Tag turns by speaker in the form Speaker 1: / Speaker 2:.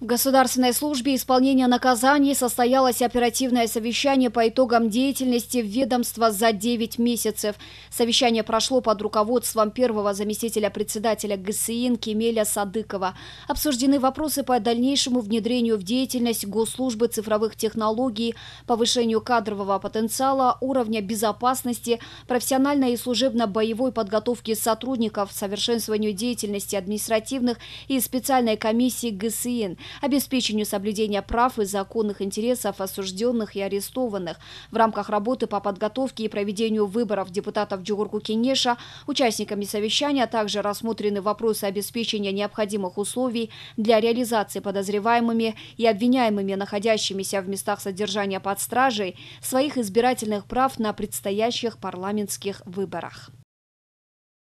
Speaker 1: В государственной службе исполнения наказаний состоялось оперативное совещание по итогам деятельности в ведомства за 9 месяцев. Совещание прошло под руководством первого заместителя председателя ГСИН Кемеля Садыкова. Обсуждены вопросы по дальнейшему внедрению в деятельность госслужбы цифровых технологий, повышению кадрового потенциала, уровня безопасности, профессиональной и служебно-боевой подготовки сотрудников, совершенствованию деятельности административных и специальной комиссии ГСИН – обеспечению соблюдения прав и законных интересов осужденных и арестованных. В рамках работы по подготовке и проведению выборов депутатов Джугурку Кенеша участниками совещания также рассмотрены вопросы обеспечения необходимых условий для реализации подозреваемыми и обвиняемыми, находящимися в местах содержания под стражей, своих избирательных прав на предстоящих парламентских выборах.